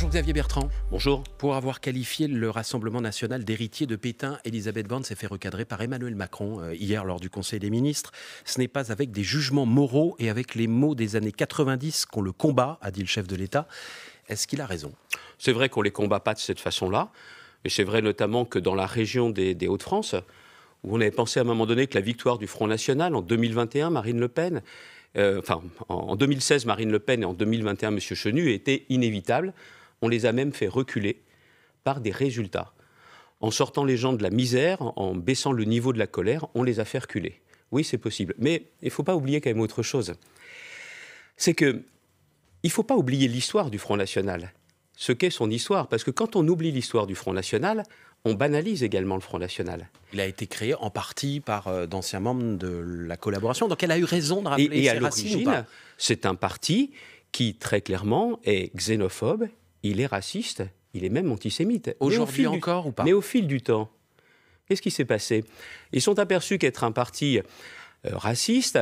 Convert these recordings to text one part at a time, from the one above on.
Bonjour Xavier Bertrand. Bonjour. Pour avoir qualifié le Rassemblement national d'héritier de Pétain, Elisabeth Borne s'est fait recadrer par Emmanuel Macron euh, hier lors du Conseil des ministres. Ce n'est pas avec des jugements moraux et avec les mots des années 90 qu'on le combat, a dit le chef de l'État. Est-ce qu'il a raison C'est vrai qu'on ne les combat pas de cette façon-là. Mais c'est vrai notamment que dans la région des, Hauts-de-France, où on avait pensé à un moment donné que la victoire du Front National en 2021, Marine Le Pen, euh, enfin en 2016, Marine Le Pen et en 2021, M. Chenu, était inévitable. On les a même fait reculer par des résultats. En sortant les gens de la misère, en baissant le niveau de la colère, on les a fait reculer. Oui, c'est possible. Mais il ne faut pas oublier quand même autre chose. C'est que il ne faut pas oublier l'histoire du Front National, ce qu'est son histoire, parce que quand on oublie l'histoire du Front National, on banalise également le Front National. Il a été créé en partie par euh, d'anciens membres de la collaboration, donc elle a eu raison de rappeler et, et à l'origine, c'est un parti qui, très clairement, est xénophobe, il est raciste, il est même antisémite. Aujourd'hui encore ou pas Mais au fil du temps, qu'est-ce qui s'est passé Ils sont aperçus qu'être un parti euh, raciste,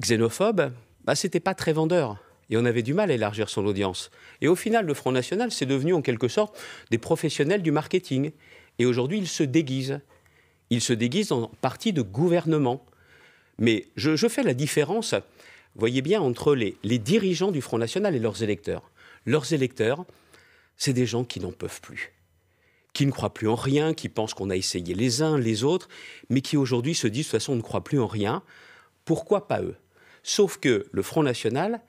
xénophobe, bah, c'était pas très vendeur. Et on avait du mal à élargir son audience. Et au final, le Front National, s'est devenu en quelque sorte des professionnels du marketing. Et aujourd'hui, ils se déguisent. Ils se déguisent en parti de gouvernement. Mais je, fais la différence, voyez bien, entre les dirigeants du Front National et leurs électeurs leurs électeurs, c'est des gens qui n'en peuvent plus, qui ne croient plus en rien, qui pensent qu'on a essayé les uns, les autres, mais qui aujourd'hui se disent de toute façon on ne croit plus en rien. Pourquoi pas eux Sauf que le Front National,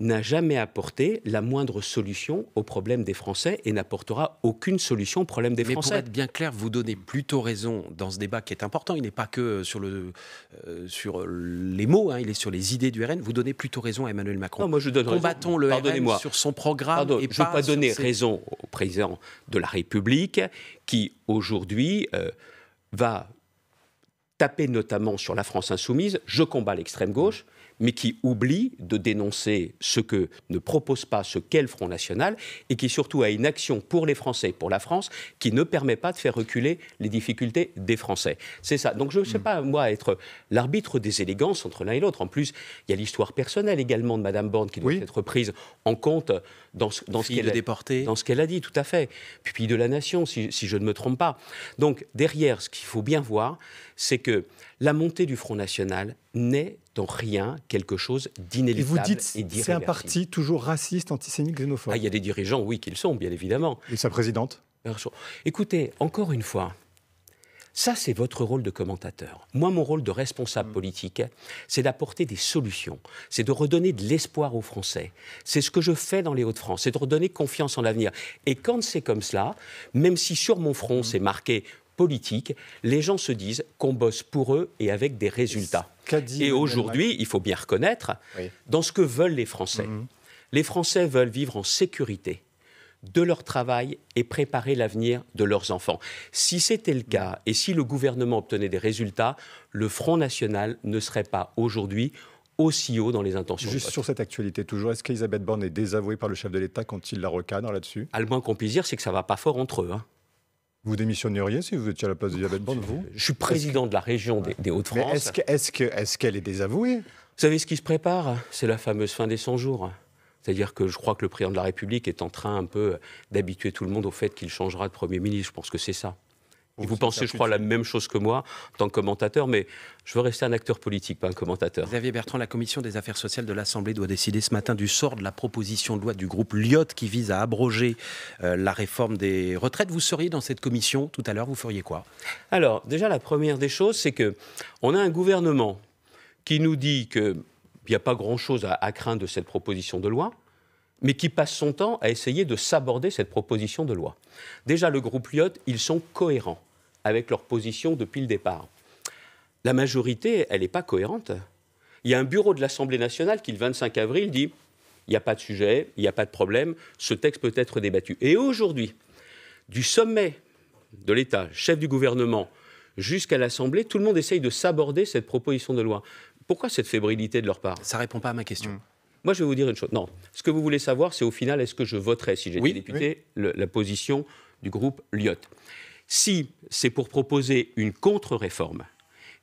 n'a jamais apporté la moindre solution au problème des Français et n'apportera aucune solution au problème des Mais Pour être bien clair, vous donnez plutôt raison dans ce débat qui est important. Il n'est pas que euh, sur, le, euh, sur les mots, hein, il est sur les idées du RN. Vous donnez plutôt raison à Emmanuel Macron. Non, moi je donne Combattons le RN sur son programme. Pardon, je ne veux pas donner raison au président de la République qui aujourd'hui euh, va taper notamment sur la France insoumise. Je combats l'extrême gauche mais qui oublie de dénoncer ce que ne propose pas ce qu'est le Front National et qui surtout a une action pour les Français, et pour la France, qui ne permet pas de faire reculer les difficultés des Français. C'est ça. Donc je ne sais pas, moi, être l'arbitre des élégances entre l'un et l'autre. En plus, il y a l'histoire personnelle également de Mme Borne qui doit être prise en compte dans ce, dans ce qu'elle a, a dit, tout à fait. Puis de la nation, si, si je ne me trompe pas. Donc derrière, ce qu'il faut bien voir, c'est que la montée du Front National naît rien quelque chose d'inéluctable. Et vous dites, c'est un parti toujours raciste, antisémite, xénophobe. Ah, il y a des dirigeants, oui, qu'ils sont, bien évidemment. Et sa présidente Écoutez, encore une fois, ça, c'est votre rôle de commentateur. Moi, mon rôle de responsable mm. politique, c'est d'apporter des solutions, c'est de redonner de l'espoir aux Français. C'est ce que je fais dans les Hauts-de-France, c'est de redonner confiance en l'avenir. Et quand c'est comme cela, même si sur mon front, mm. c'est marqué politique, les gens se disent qu'on bosse pour eux et avec des résultats. Et aujourd'hui, il faut bien reconnaître, dans ce que veulent les Français, mhm. les Français veulent vivre en sécurité de leur travail et préparer l'avenir de leurs enfants. Si c'était le cas et si le gouvernement obtenait des résultats, le Front National ne serait pas aujourd'hui aussi haut dans les intentions. Juste sur cette actualité, toujours, est-ce qu'Elisabeth Borne est désavouée par le chef de l'État quand il la recadre là-dessus À ah, le moins qu'on puisse dire, c'est que ça va pas fort entre eux. Hein. Vous démissionneriez si vous étiez à la place de Borne, vous Je suis président de la région des, Hauts-de-France. Est-ce qu'elle est, est, désavouée Vous savez ce qui se prépare C'est la fameuse fin des 100 jours. C'est-à-dire que je crois que le président de la République est en train un peu d'habituer tout le monde au fait qu'il changera de Premier ministre. Je pense que c'est ça vous pensez, je crois, la même chose que moi en tant que commentateur, mais je veux rester un acteur politique, pas un commentateur. Xavier Bertrand, la commission des affaires sociales de l'Assemblée doit décider ce matin du sort de la proposition de loi du groupe Lyotte qui vise à abroger euh, la réforme des retraites. Vous seriez dans cette commission tout à l'heure, vous feriez quoi Alors, déjà, la première des choses, c'est que on a un gouvernement qui nous dit qu'il n'y a pas grand-chose à, à craindre de cette proposition de loi mais qui passe son temps à essayer de s'aborder cette proposition de loi. Déjà, le groupe Lyotte, ils sont cohérents avec leur position depuis le départ. La majorité, elle n'est pas cohérente. Il y a un bureau de l'Assemblée nationale qui, le 25 avril, dit il n'y a pas de sujet, il n'y a pas de problème, ce texte peut être débattu. Et aujourd'hui, du sommet de l'État, chef du gouvernement, jusqu'à l'Assemblée, tout le monde essaye de s'aborder cette proposition de loi. Pourquoi cette fébrilité de leur part Ça ne répond pas à ma question. Hmm. Moi, je vais vous dire une chose. Non, ce que vous voulez savoir, c'est au final, est-ce que je voterai, si j'étais député, la position du groupe Lyotte. Si c'est pour proposer une contre-réforme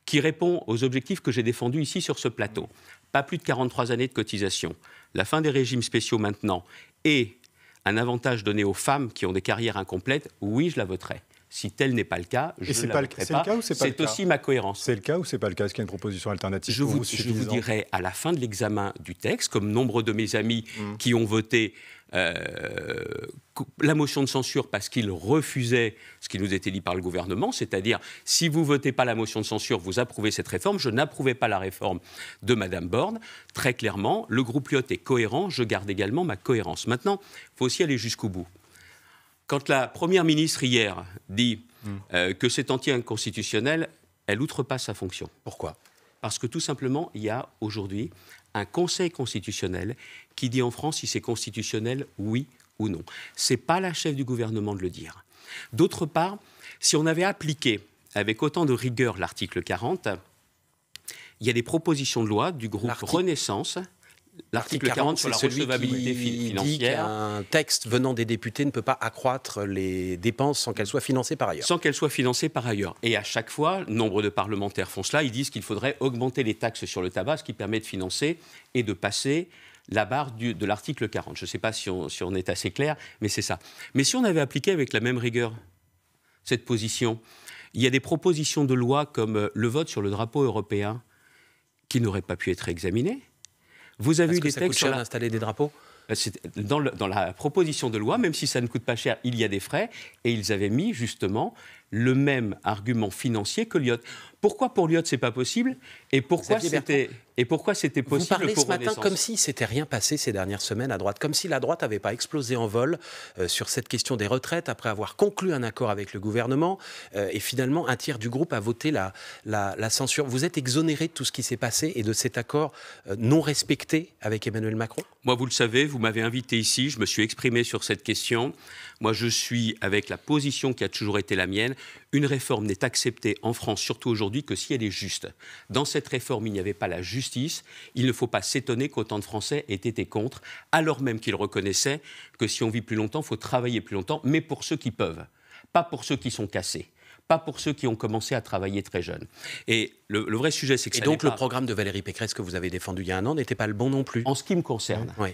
qui répond aux objectifs que j'ai défendus ici sur ce plateau, pas plus de 43 années de cotisation, la fin des régimes spéciaux maintenant et un avantage donné aux femmes qui ont des carrières incomplètes, oui, je la voterai. Si tel n'est pas le cas, je ne ou c'est pas. C'est aussi ma cohérence. C'est le cas ou c'est pas le cas Est-ce qu'il y a une proposition alternative Je, vous, vous dirai à la fin de l'examen du texte, comme nombre de mes amis mm. qui ont voté euh, la motion de censure parce qu'ils refusaient ce qui nous était dit par le gouvernement, c'est-à-dire si vous votez pas la motion de censure, vous approuvez cette réforme. Je n'approuvais pas la réforme de Madame Borne. Très clairement, le groupe Lyot est cohérent. Je garde également ma cohérence. Maintenant, il faut aussi aller jusqu'au bout. Quand la Première ministre hier dit hmm. euh, que c'est anti-inconstitutionnel, elle outrepasse sa fonction. Pourquoi Parce que tout simplement, il y a aujourd'hui un Conseil constitutionnel qui dit en France si c'est constitutionnel, oui ou non. Ce n'est pas la chef du gouvernement de le dire. D'autre part, si on avait appliqué avec autant de rigueur l'article 40, il y a des propositions de loi du groupe Renaissance L'article 40, c'est celui qui dit Un texte venant des députés ne peut pas accroître les dépenses sans qu'elles soient financées par ailleurs. Sans qu'elles soient financées par ailleurs. Et à chaque fois, nombre de parlementaires font cela. Ils disent qu'il faudrait augmenter les taxes sur le tabac, ce qui permet de financer et de passer la barre de l'article 40. Je ne sais pas si on, si on est assez clair, mais c'est ça. Mais si on avait appliqué avec la même rigueur cette position, il y a des propositions de loi comme euh, le vote sur le drapeau européen qui n'auraient pas pu être examinées vous avez eu des textes. sur l'installer des drapeaux euh, euh, dans, dans, la proposition de loi, même si ça ne coûte pas cher, il y a des frais, et ils avaient mis justement le même argument financier que Lyotte. Pourquoi pour Lyotte c'est pas possible et pourquoi c'était et pourquoi c'était possible Vous parlez ce matin comme si c'était rien passé ces dernières semaines à droite, comme si la droite n'avait pas explosé en vol euh, sur cette question des retraites après avoir conclu un accord avec le gouvernement et finalement un tiers du groupe a voté la, la, censure. Vous êtes exonéré de tout ce qui s'est passé et de cet accord non respecté avec Emmanuel Macron Moi, vous le savez, vous vous m'avez invité ici, je me suis exprimé sur cette question. Moi, je suis avec la position qui a toujours été la mienne. Une réforme n'est acceptée en France, surtout aujourd'hui, que si elle est juste. Dans cette réforme, il n'y avait pas la justice. Il ne faut pas s'étonner qu'autant de Français aient été contre, alors même qu'ils reconnaissaient que si on vit plus longtemps, il faut travailler plus longtemps, mais pour ceux qui peuvent, pas pour ceux qui sont cassés pas pour ceux qui ont commencé à travailler très jeunes. Et le, vrai sujet, c'est que... Et donc le programme de Valérie Pécresse que vous avez défendu il y a un an n'était pas le bon non plus. En ce qui me concerne, oui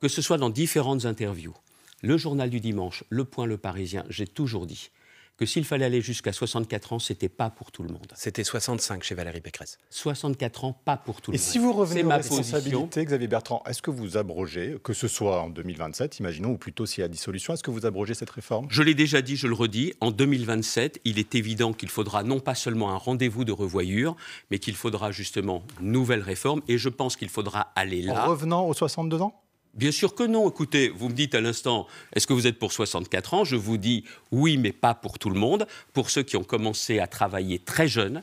que ce soit dans différentes interviews, le journal du dimanche, Le Point, Le Parisien, j'ai toujours dit que s'il fallait aller jusqu'à 64 ans, c'était pas pour tout le monde. C'était 65 chez Valérie Pécresse. 64 ans, pas pour tout le monde. Et si vous revenez aux responsabilités, Xavier Bertrand, est-ce que vous abrogez, que ce soit en 2027, imaginons, ou plutôt s'il y a dissolution, est-ce que vous abrogez cette réforme Je l'ai déjà dit, je le redis, en 2027, il est évident qu'il faudra non pas seulement un rendez-vous de revoyure, mais qu'il faudra justement une nouvelle réforme. Et je pense qu'il faudra aller là. En revenant aux 62 ans Bien sûr que non. Écoutez, vous me dites à l'instant, est-ce que vous êtes pour 64 ans Je vous dis oui, mais pas pour tout le monde. Pour ceux qui ont commencé à travailler très jeunes,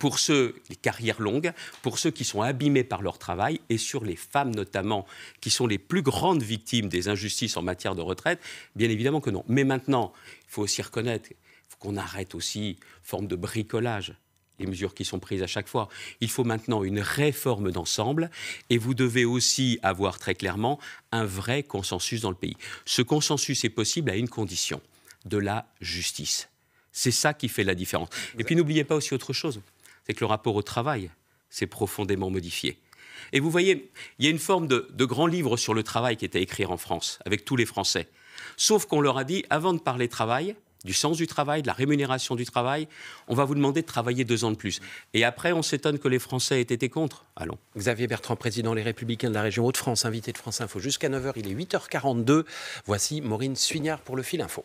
pour ceux, des carrières longues, pour ceux qui sont abîmés par leur travail et sur les femmes notamment, qui sont les plus grandes victimes des injustices en matière de retraite, bien évidemment que non. Mais maintenant, il faut aussi reconnaître qu'on arrête aussi forme de bricolage les mesures qui sont prises à chaque fois. Il faut maintenant une réforme d'ensemble et vous devez aussi avoir très clairement un vrai consensus dans le pays. Ce consensus est possible à une condition, de la justice. C'est ça qui fait la différence. Et puis n'oubliez pas aussi autre chose, c'est que le rapport au travail s'est profondément modifié. Et vous voyez, il y a une forme de, grand livre sur le travail qui était écrit en France, avec tous les Français. Sauf qu'on leur a dit, avant de parler travail, du sens du travail, de la rémunération du travail, on va vous demander de travailler deux ans de plus. Et après, on s'étonne que les Français aient été contre. Allons. Xavier Bertrand, président Les Républicains de la région Hauts-de-France, invité de France Info jusqu'à 9h, il est 8h42. Voici Maureen Suignard pour le fil info.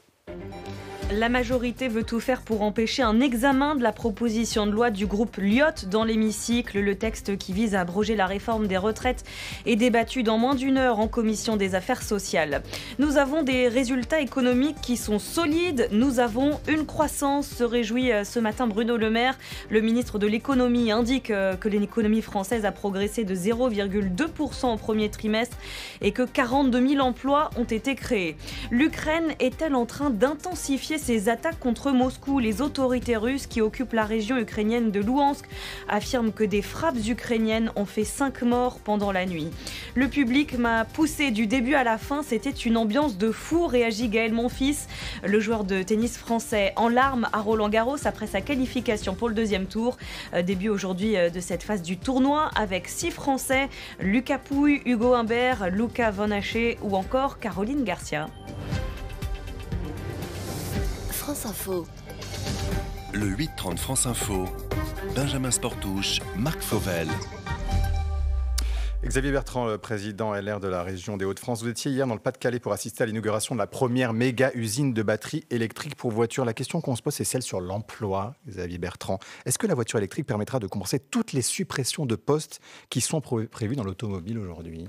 La majorité veut tout faire pour empêcher un examen de la proposition de loi du groupe Lyot dans l'hémicycle. Le texte qui vise à abroger la réforme des retraites est débattu dans moins d'une heure en commission des affaires sociales. Nous avons des résultats économiques qui sont solides. Nous avons une croissance, se réjouit euh, ce matin Bruno Le Maire. Le ministre de l'économie indique euh, que l'économie française a progressé de 0,2% au premier trimestre et que 42 000 emplois ont été créés. L'Ukraine est-elle en train d'intensifier ces attaques contre Moscou. Les autorités russes qui occupent la région ukrainienne de Louhansk affirment que des frappes ukrainiennes ont fait 5 morts pendant la nuit. Le public m'a poussé du début à la fin, c'était une ambiance de fou, réagit Gaël Monfils, le joueur de tennis français en larmes à Roland Garros après sa qualification pour le deuxième tour. Euh, début aujourd'hui euh, de cette phase du tournoi avec 6 Français, Lucas Pouille, Hugo Humbert, Luca Van ou encore Caroline Garcia. France Info. Le 830 France Info, Benjamin Sportouche, Marc Fauvel. Xavier Bertrand, le président LR de la région des Hauts-de-France, vous étiez hier dans le Pas-de-Calais pour assister à l'inauguration de la première méga usine de batteries électriques pour voitures. La question qu'on se pose, c'est celle sur l'emploi, Xavier Bertrand. Est-ce que la voiture électrique permettra de compenser toutes les suppressions de postes qui sont prévues dans l'automobile aujourd'hui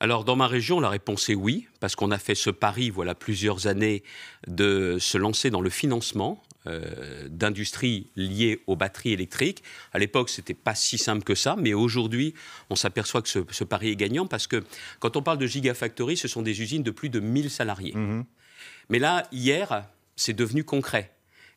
alors dans ma région, la réponse est oui, parce qu'on a fait ce pari, voilà plusieurs années, de se lancer dans le financement euh, d'industries liées aux batteries électriques. À l'époque, c'était pas si simple que ça, mais aujourd'hui, on s'aperçoit que ce, pari est gagnant parce que quand on parle de gigafactory, ce sont des usines de plus de 1000 salariés. Mmh. Mais là, hier, c'est devenu concret.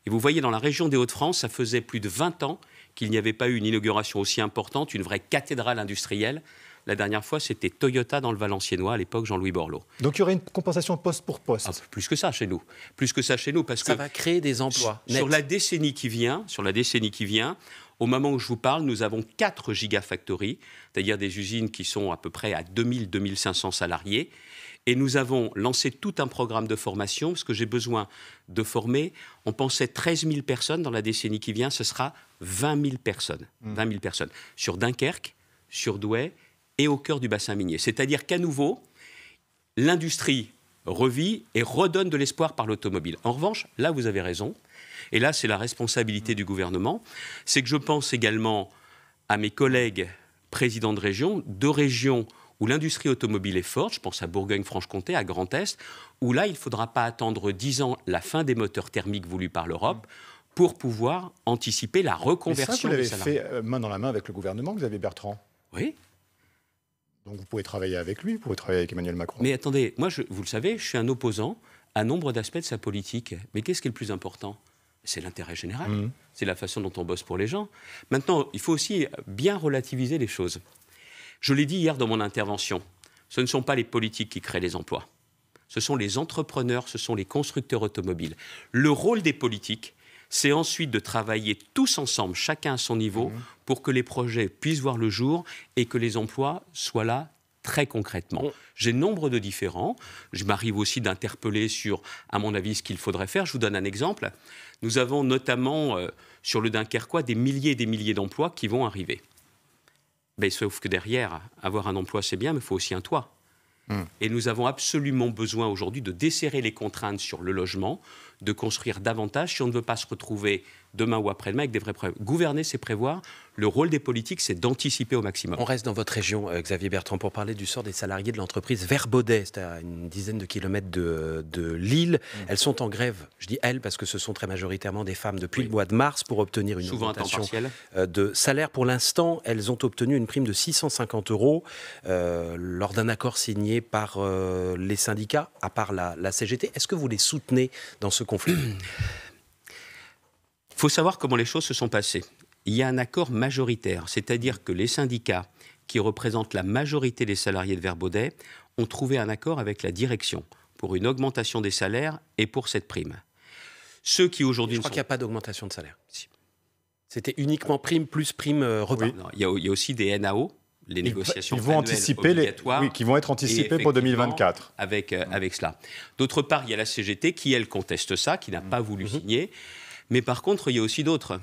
Et vous voyez, dans la région des Hauts-de-France, ça faisait plus de 20 ans qu'il n'y avait pas eu une inauguration aussi importante, une vraie cathédrale industrielle la dernière fois, c'était Toyota dans le Valenciennois, à l'époque Jean-Louis Borloo. Donc il y aurait une compensation poste pour poste Plus que ça chez nous. Plus que ça chez nous, parce que. Ça va créer des emplois. Sur, la décennie qui vient, sur la décennie qui vient, au moment où je vous parle, nous avons 4 gigafactories, c'est-à-dire des usines qui sont à peu près à 2 2500 salariés. Et nous avons lancé tout un programme de formation, parce que j'ai besoin de former. On pensait 13 000 personnes dans la décennie qui vient, ce sera 20 personnes. 20 hmm. 000 personnes. Sur Dunkerque, sur Douai et au cœur du bassin minier. C'est-à-dire qu'à nouveau, l'industrie revit et redonne de l'espoir par l'automobile. En revanche, là, vous avez raison, et là, c'est la responsabilité du gouvernement, c'est que je pense également à mes collègues présidents de région, de régions où l'industrie automobile est forte, je pense à Bourgogne-Franche-Comté, à Grand Est, où là, il ne faudra pas attendre dix ans la fin des moteurs thermiques voulus par l'Europe pour pouvoir anticiper la reconversion Mais ça, vous l'avez fait euh, main dans la main avec le gouvernement, vous avez Bertrand. Oui, donc vous pouvez travailler avec lui, vous pouvez travailler avec Emmanuel Macron. Mais attendez, moi, vous le savez, je suis un opposant à nombre d'aspects de sa politique. Mais qu'est-ce qui est le plus important c'est l'intérêt général, mmh. c'est la façon dont on bosse pour les gens. Maintenant, il faut aussi bien relativiser les choses. Je l'ai dit hier dans mon intervention, ce ne sont pas les politiques qui créent les emplois, ce sont les entrepreneurs, ce sont les constructeurs automobiles. Le rôle des politiques, c'est ensuite de travailler tous ensemble, chacun à son niveau, mhm. pour que les projets puissent voir le jour et que les emplois soient là très concrètement. J'ai nombre de différents. Je m'arrive aussi d'interpeller sur, à mon avis, ce qu'il faudrait faire. Je vous donne un exemple. Nous avons notamment euh, sur le Dunkerquois des milliers et des milliers d'emplois qui vont arriver. Mais sauf que derrière, avoir un emploi, c'est bien, mais il faut aussi un toit. Hmm. Et nous avons absolument besoin aujourd'hui de desserrer les contraintes sur le logement, de construire davantage si on ne veut pas se retrouver demain ou après-demain avec des vrais problèmes. Gouverner, c'est prévoir. Le rôle des politiques, c'est d'anticiper au maximum. On reste dans votre région, euh, Xavier Bertrand, pour parler du sort des salariés de l'entreprise Verbaudet, c'est à une dizaine de kilomètres de, Lille. Mm. Elles sont en grève, je dis elles parce que ce sont très majoritairement des femmes depuis le mois de mars pour obtenir une augmentation euh, de salaire. Pour l'instant, elles ont obtenu une prime de 650 euros euh, lors d'un accord signé par les syndicats, à part la, la CGT. Est-ce que vous les soutenez dans ce il faut savoir comment les choses se sont passées. Il y a un accord majoritaire, c'est-à-dire que les syndicats qui représentent la majorité des salariés de Verbaudet ont trouvé un accord avec la direction pour une augmentation des salaires et pour cette prime. Ceux qui aujourd'hui... Je crois qu'il n'y a pas d'augmentation de salaire. C'était uniquement prime plus prime euh, revenu il y a aussi des NAO, les négociations vont anticiper les, oui, qui vont être anticipées pour 2024. Avec, euh, mmh. avec cela. D'autre part, il y a la CGT qui, elle, conteste ça, qui n'a mmh. pas voulu mmh. signer. Mais par contre, il y a aussi d'autres.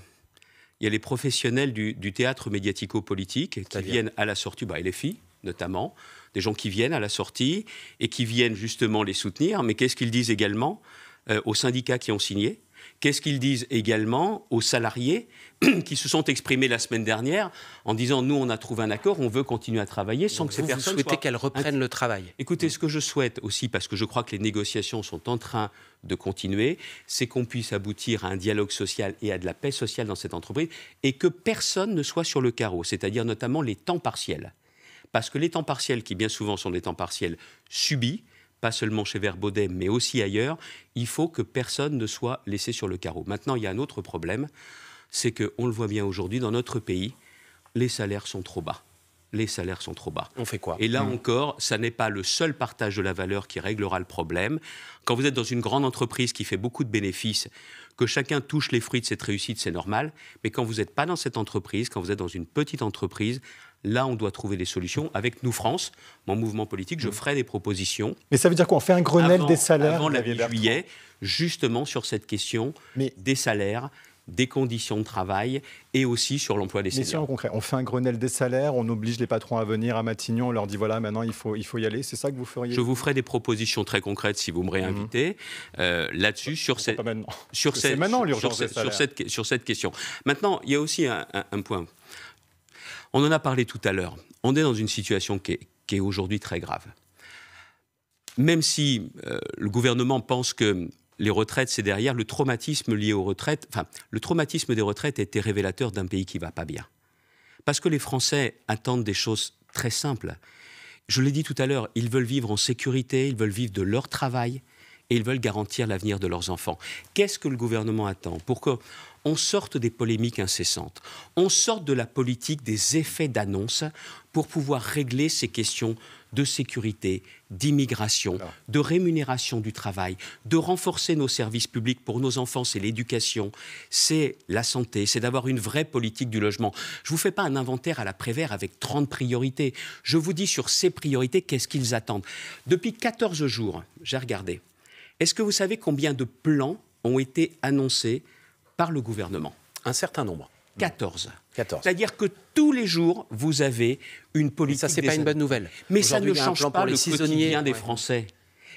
Il y a les professionnels du, du théâtre médiatico-politique qui viennent à la sortie, bah, les filles notamment, des gens qui viennent à la sortie et qui viennent justement les soutenir. Mais qu'est-ce qu'ils disent également euh, aux syndicats qui ont signé Qu'est-ce qu'ils disent également aux salariés qui se sont exprimés la semaine dernière en disant nous on a trouvé un accord, on veut continuer à travailler sans que ces personnes vous souhaitez qu'elles reprennent le travail. Écoutez, ce que je souhaite aussi parce que je crois que les négociations sont en train de continuer, c'est qu'on puisse aboutir à un dialogue social et à de la paix sociale dans cette entreprise et que personne ne soit sur le carreau, c'est-à-dire notamment les temps partiels. Parce que les temps partiels, qui bien souvent sont des temps partiels subis, pas seulement chez Verbaudet, mais aussi ailleurs, il faut que personne ne soit laissé sur le carreau. Maintenant, il y a un autre problème, c'est que, on le voit bien aujourd'hui, dans notre pays, les salaires sont trop bas. Les salaires sont trop bas. On fait quoi Et là hmm. encore, ça n'est pas le seul partage de la valeur qui réglera le problème. Quand vous êtes dans une grande entreprise qui fait beaucoup de bénéfices, que chacun touche les fruits de cette réussite, c'est normal. Mais quand vous n'êtes pas dans cette entreprise, quand vous êtes dans une petite entreprise, Là, on doit trouver des solutions. Avec Nous France, mon mouvement politique, je mm. ferai des propositions. Mais ça veut dire quoi On fait un Grenelle des salaires Avant la juillet, justement sur cette question des salaires, des conditions de travail et aussi sur l'emploi des seniors. Mais en concret, on fait un Grenelle des salaires, on oblige les patrons à venir à Matignon, on leur dit voilà, maintenant il faut, il faut y aller, c'est ça que vous feriez Je vous ferai des propositions très concrètes si vous me réinvitez mhm. euh, là-dessus, sur, cette, sur, question. Maintenant, il y a aussi un point. On en a parlé tout à l'heure. On est dans une situation qui est, aujourd'hui très grave. Même si euh, le gouvernement pense que les retraites, c'est derrière, le traumatisme lié aux retraites, enfin, le traumatisme des retraites a révélateur d'un pays qui va pas bien. Parce que les Français attendent des choses très simples. Je l'ai dit tout à l'heure, ils veulent vivre en sécurité, ils veulent vivre de leur travail et ils veulent garantir l'avenir de leurs enfants. Qu'est-ce que le gouvernement attend Pourquoi on sort des polémiques incessantes, on sort de la politique des effets d'annonce pour pouvoir régler ces questions de sécurité, d'immigration, de rémunération du travail, de renforcer nos services publics pour nos enfants, c'est l'éducation, c'est la santé, c'est d'avoir une vraie politique du logement. Je ne vous fais pas un inventaire à la Prévert avec 30 priorités. Je vous dis sur ces priorités, qu'est-ce qu'ils attendent. Depuis 14 jours, j'ai regardé. Est-ce que vous savez combien de plans ont été annoncés par le gouvernement. Un certain nombre. 14. 14. C'est-à-dire que tous les jours, vous avez une politique. Mais ça, c'est pas une bonne nouvelle. Mais ça ne change pas le quotidien des Français.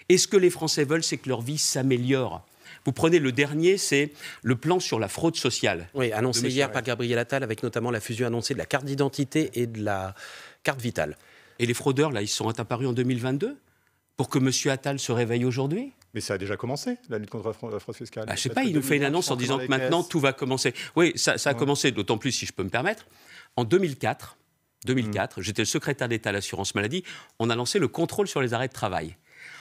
Et ce que les Français veulent, c'est que leur vie s'améliore. Vous prenez le dernier, c'est le plan sur la fraude sociale. Oui, annoncé hier par Gabriel Attal, avec notamment la fusion annoncée de la carte d'identité et de la carte vitale. Et les fraudeurs, là, ils sont apparus en 2022 pour que M. Attal se réveille aujourd'hui mais ça a déjà commencé, la lutte contre la fraude, fiscale. Ah, je ne sais pas, il nous fait une annonce en disant que maintenant tout va commencer. Oui, ça, a commencé, d'autant plus si je peux me permettre. En 2004, 2004 mm. j'étais le secrétaire d'État à l'assurance maladie, on a lancé le contrôle sur les arrêts de travail.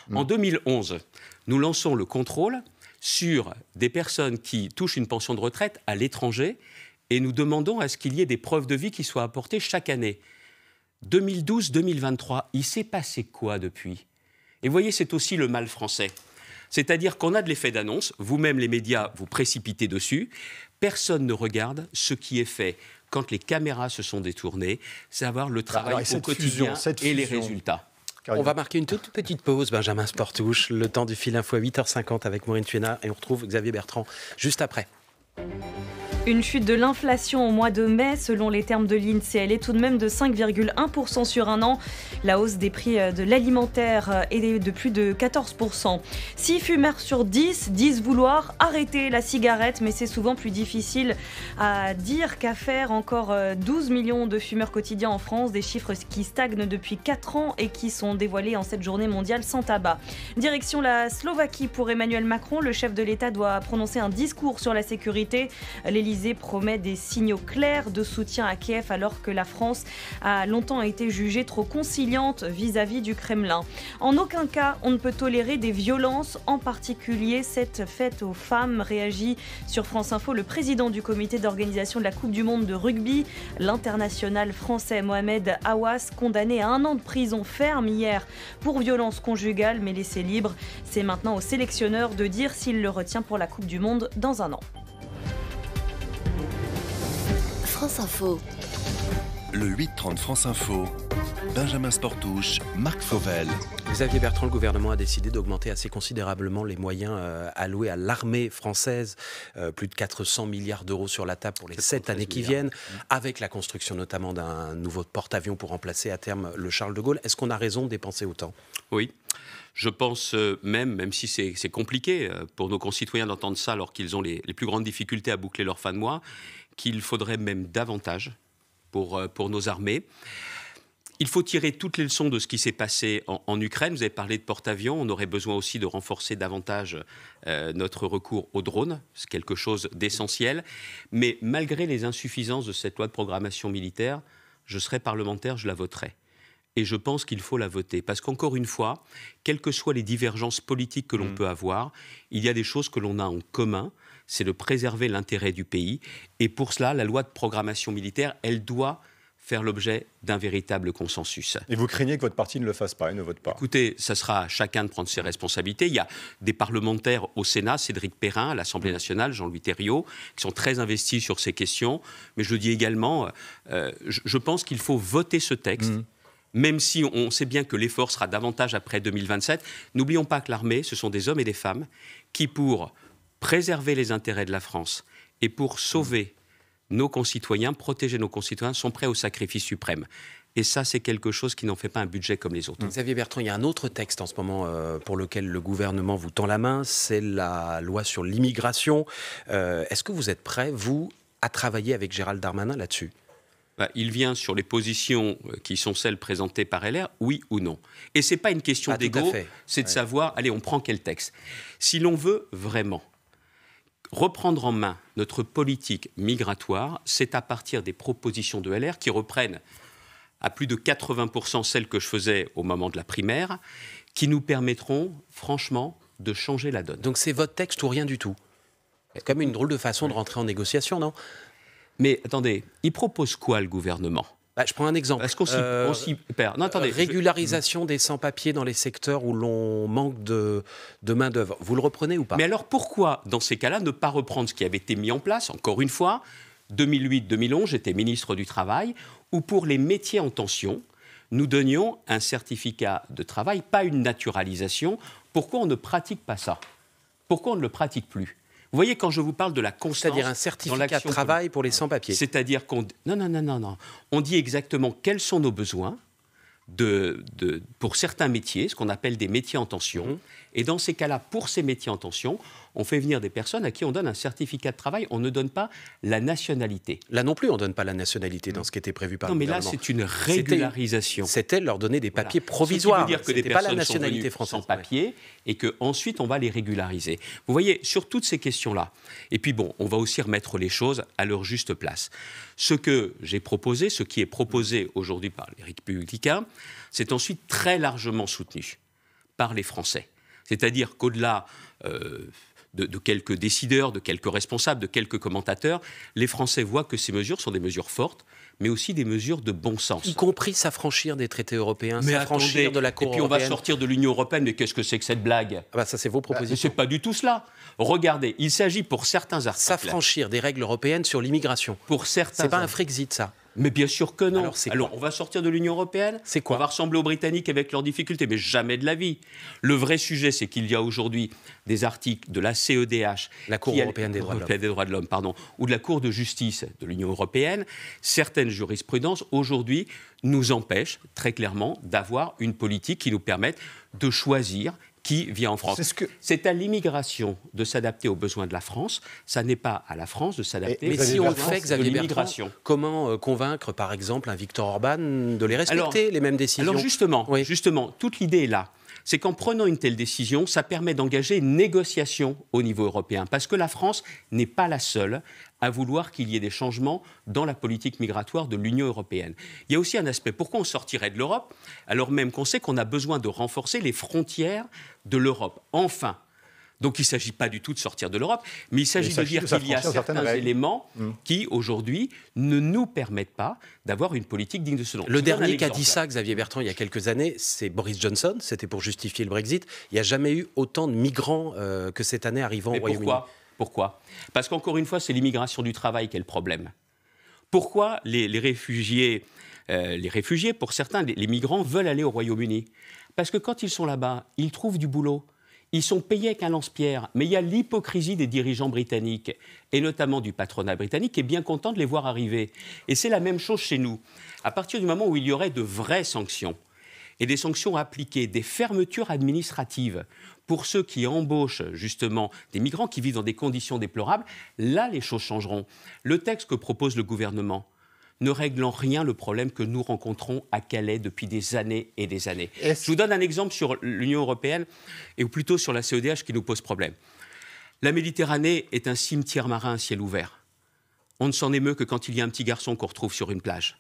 Mm. En 2011, nous lançons le contrôle sur des personnes qui touchent une pension de retraite à l'étranger et nous demandons à ce qu'il y ait des preuves de vie qui soient apportées chaque année. 2012-2023, il s'est passé quoi depuis et voyez, c'est aussi le mal français. C'est-à-dire qu'on a de l'effet d'annonce, vous-même les médias vous précipitez dessus, personne ne regarde ce qui est fait. Quand les caméras se sont détournées, savoir le bah, travail Alors, et au quotidien et les résultats. On va marquer une toute petite pause, Benjamin Sportouche, le temps du fil info à 8h50 avec Maureen Tuena et on retrouve Xavier Bertrand juste après. Une chute de l'inflation au mois de mai, selon les termes de l'INSEE, elle est tout de même de 5,1% sur un an. La hausse des prix euh, de l'alimentaire euh, est de plus de 14%. 6 fumeurs sur 10 disent vouloir arrêter la cigarette, mais c'est souvent plus difficile à dire qu'à faire. Encore 12 euh, millions de fumeurs quotidiens en France, des chiffres qui stagnent depuis 4 ans et qui sont dévoilés en cette journée mondiale sans tabac. Direction la Slovaquie pour Emmanuel Macron, le chef de l'État doit prononcer un discours sur la sécurité. L'Élysée promet des signaux clairs de soutien à Kiev alors que la France a longtemps été jugée trop conciliante vis-à-vis du Kremlin. En aucun cas, on ne peut tolérer des violences, en particulier cette fête aux femmes, réagit sur France Info le président du comité d'organisation de la Coupe du Monde de rugby, l'international français Mohamed Awas, condamné à un an de prison ferme hier pour violence conjugale mais laissé libre. C'est maintenant au sélectionneur de dire s'il le retient pour la Coupe du Monde dans un an. France Info. Le 8-30 France Info. Benjamin Sportouche, Marc Fauvel. Xavier Bertrand, le gouvernement a décidé d'augmenter assez considérablement les moyens euh, alloués à l'armée française, euh, plus de 400 milliards d'euros sur la table pour les 7 années qui viennent, avec la construction notamment d'un nouveau porte-avions pour remplacer à terme le Charles de Gaulle. Est-ce qu'on a raison de dépenser autant Oui. Je pense euh, même, même si c'est compliqué pour nos concitoyens d'entendre ça alors qu'ils ont les plus grandes difficultés à boucler leur fin de mois, qu'il faudrait même davantage pour, euh, pour nos armées. Il faut tirer toutes les leçons de ce qui s'est passé en, Ukraine. Vous avez parlé de porte-avions. On aurait besoin aussi de renforcer davantage euh, notre recours aux drones. C'est quelque chose d'essentiel. Mais malgré les insuffisances de cette loi de programmation militaire, je serai parlementaire, je la voterai et je pense qu'il faut la voter. Parce qu'encore une fois, quelles que soient les divergences politiques que l'on mm. peut avoir, il y a des choses que l'on a en commun, c'est de préserver l'intérêt du pays. Et pour cela, la loi de programmation militaire, elle doit faire l'objet d'un véritable consensus. Et vous craignez que votre parti ne le fasse pas et ne vote pas Écoutez, ça sera à chacun de prendre ses responsabilités. Il y a des parlementaires au Sénat, Cédric Perrin, à l'Assemblée nationale, Jean-Louis Thériault, qui sont très investis sur ces questions. Mais je dis également, euh, euh, je, pense qu'il faut voter ce texte. Mm même si on sait bien que l'effort sera davantage après 2027, n'oublions pas que l'armée, ce sont des hommes et des femmes qui, pour préserver les intérêts de la France et pour sauver nos concitoyens, protéger nos concitoyens, sont prêts au sacrifice suprême. Et ça, c'est quelque chose qui n'en fait pas un budget comme les autres. Mm. Xavier Bertrand, il y a un autre texte en ce moment euh, pour lequel le gouvernement vous tend la main, c'est la loi sur l'immigration. Euh, est-ce que vous êtes prêt, vous, à travailler avec Gérald Darmanin là-dessus bah, il vient sur les positions euh, qui sont celles présentées par LR, oui ou non. Et ce n'est pas une question d'ego, c'est de savoir, allez, on prend quel texte. Si l'on veut vraiment reprendre en main notre politique migratoire, c'est à partir des propositions de LR qui reprennent à plus de 80% celles que je faisais au moment de la primaire, qui nous permettront, franchement, de changer la donne. Donc c'est votre texte ou rien du tout. C'est même une drôle de façon de rentrer en négociation, non mais attendez, il propose quoi le gouvernement bah, je prends un exemple. Est-ce qu'on s'y euh, perd non, attendez, Régularisation des sans-papiers dans les secteurs où l'on manque de, main-d'œuvre. Vous le reprenez ou pas Mais alors pourquoi, dans ces cas-là, ne pas reprendre ce qui avait été mis en place, encore une fois 2008-2011, j'étais ministre du Travail, où pour les métiers en tension, nous donnions un certificat de travail, pas une naturalisation. Pourquoi on ne pratique pas ça Pourquoi on ne le pratique plus vous voyez, quand je vous parle de la constance. C'est-à-dire un certificat de travail pour les ah. sans-papiers. C'est-à-dire qu'on. Non, non, non, non, non. On dit exactement quels sont nos besoins. De, pour certains métiers, ce qu'on appelle des métiers en tension. Mmh. Et dans ces cas-là, pour ces métiers en tension, on fait venir des personnes à qui on donne un certificat de travail, on ne donne pas la nationalité. Là non plus, on ne donne pas la nationalité dans ce qui était prévu par le gouvernement. Non, mais là, c'est une régularisation. C'était leur donner des papiers provisoires. Ce veut dire que des personnes pas la nationalité sont française, sans papier et et qu'ensuite, on va les régulariser. Vous voyez, sur toutes ces questions-là, et puis bon, on va aussi remettre les choses à leur juste place. Ce que j'ai proposé, ce qui est proposé aujourd'hui par les républicains, c'est ensuite très largement soutenu par les Français. C'est-à-dire qu'au-delà euh, de, quelques décideurs, de quelques responsables, de quelques commentateurs, les Français voient que ces mesures sont des mesures fortes, mais aussi des mesures de bon sens. Y compris s'affranchir des traités européens, s'affranchir de la Cour Et puis on va sortir de l'Union européenne, mais qu'est-ce que c'est que cette blague ah bah Ça, c'est vos propositions. c'est pas du tout cela. Regardez, il s'agit pour certains articles... S'affranchir des règles européennes sur l'immigration. Pour certains... C'est pas un Frexit, ça mais bien sûr que non. Alors, on va sortir de l'Union européenne. C'est quoi On va ressembler aux Britanniques avec leurs difficultés, mais jamais de la vie. Le vrai sujet, c'est qu'il y a aujourd'hui des articles de la CEDH, la Cour européenne des, droits de des droits de l'homme, pardon, ou de la Cour de justice de l'Union européenne. Certaines jurisprudences aujourd'hui nous empêchent très clairement d'avoir une politique qui nous permette de choisir qui vit en France. C'est, à l'immigration de s'adapter aux besoins de la France. Ça n'est pas à la France de s'adapter. Mais si on le fait, Xavier Bertrand, comment euh, convaincre, par exemple, un Victor Orban de les respecter, les mêmes décisions Alors justement, toute l'idée est là c'est qu'en prenant une telle décision, ça permet d'engager une négociation au niveau européen, parce que la France n'est pas la seule à vouloir qu'il y ait des changements dans la politique migratoire de l'Union européenne. Il y a aussi un aspect, pourquoi on sortirait de l'Europe alors même qu'on sait qu'on a besoin de renforcer les frontières de l'Europe Enfin, donc il ne s'agit pas du tout de sortir de l'Europe, mais il s'agit de dire qu'il y a certains éléments mmh. qui, aujourd'hui, ne nous permettent pas d'avoir une politique digne de ce nom. Le dernier qui a dit ça, Xavier Bertrand, il y a quelques années, c'est Boris Johnson, c'était pour justifier le Brexit. Il n'y a jamais eu autant de migrants euh, que cette année arrivant au Royaume-Uni. Pourquoi, Parce qu'encore une fois, c'est l'immigration du travail qui est le problème. Pourquoi les, réfugiés, euh, les réfugiés, pour certains, les migrants veulent aller au Royaume-Uni Parce que quand ils sont là-bas, ils trouvent du boulot. Ils sont payés avec un lance-pierre, mais il y a l'hypocrisie des dirigeants britanniques, et notamment du patronat britannique, qui est bien content de les voir arriver. Et c'est la même chose chez nous. À partir du moment où il y aurait de vraies sanctions, et des sanctions appliquées, des fermetures administratives pour ceux qui embauchent justement des migrants qui vivent dans des conditions déplorables, là les choses changeront. Le texte que propose le gouvernement, ne règle en rien le problème que nous rencontrons à Calais depuis des années et des années. Je vous donne un exemple sur l'Union européenne, et ou plutôt sur la CEDH qui nous pose problème. La Méditerranée est un cimetière marin à ciel ouvert. On ne s'en émeut que quand il y a un petit garçon qu'on retrouve sur une plage.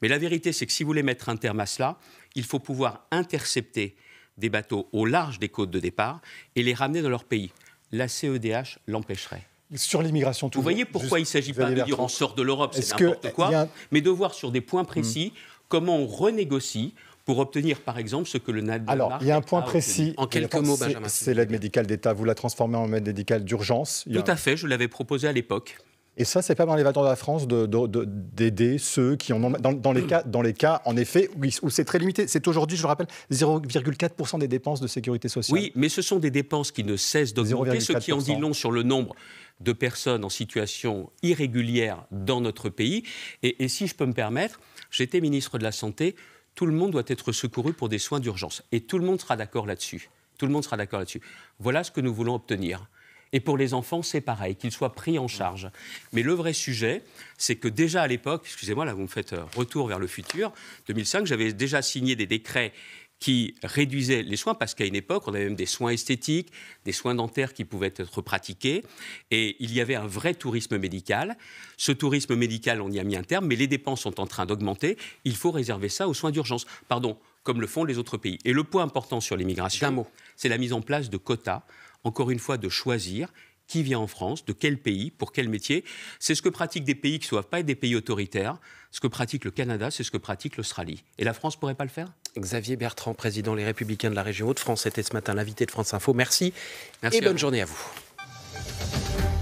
Mais la vérité, c'est que si vous voulez mettre un terme à cela, il faut pouvoir intercepter des bateaux au large des côtes de départ et les ramener dans leur pays. La CEDH l'empêcherait sur l'immigration. Vous voyez pourquoi il ne s'agit pas de dire on sort de l'Europe, c'est n'importe quoi, mais de voir sur des points hmm. précis comment on renégocie pour obtenir, par exemple, ce que le NAD. Alors, il y a un point précis. En quelques mots, Benjamin. C'est l'aide médicale d'État. Vous la transformez en aide médicale d'urgence. Tout à fait. Je l'avais proposé à l'époque. Et ça, c'est pas dans les valeurs de la France d'aider ceux qui en ont. Dans, les cas, dans les cas, en effet, où, c'est très limité. C'est aujourd'hui, je le rappelle, 0,4% des dépenses de sécurité sociale. Oui, mais ce sont des dépenses qui ne cessent d'augmenter, ce qui en dit long sur le nombre de personnes en situation irrégulière dans notre pays. Et, et si je peux me permettre, j'étais ministre de la Santé, tout le monde doit être secouru pour des soins d'urgence. Et tout le monde sera d'accord là-dessus. Tout le monde sera d'accord là-dessus. Voilà ce que nous voulons obtenir. Et pour les enfants, c'est pareil, qu'ils soient pris en charge. Mais le vrai sujet, c'est que déjà à l'époque, excusez-moi, là vous me faites euh, retour vers le futur, 2005, j'avais déjà signé des décrets qui réduisaient les soins, parce qu'à une époque, on avait même des soins esthétiques, des soins dentaires qui pouvaient être pratiqués, et il y avait un vrai tourisme médical. Ce tourisme médical, on y a mis un terme, mais les dépenses sont en train d'augmenter, il faut réserver ça aux soins d'urgence, pardon, comme le font les autres pays. Et le point important sur l'immigration, c'est la mise en place de quotas encore une fois, de choisir qui vient en France, de quel pays, pour quel métier. C'est ce que pratiquent des pays qui ne doivent pas être des pays autoritaires. Ce que pratique le Canada, c'est ce que pratique l'Australie. Et la France ne pourrait pas le faire Xavier Bertrand, président Les Républicains de la région Hauts-de-France, était ce matin l'invité de France Info. Merci, Merci et bonne journée à vous.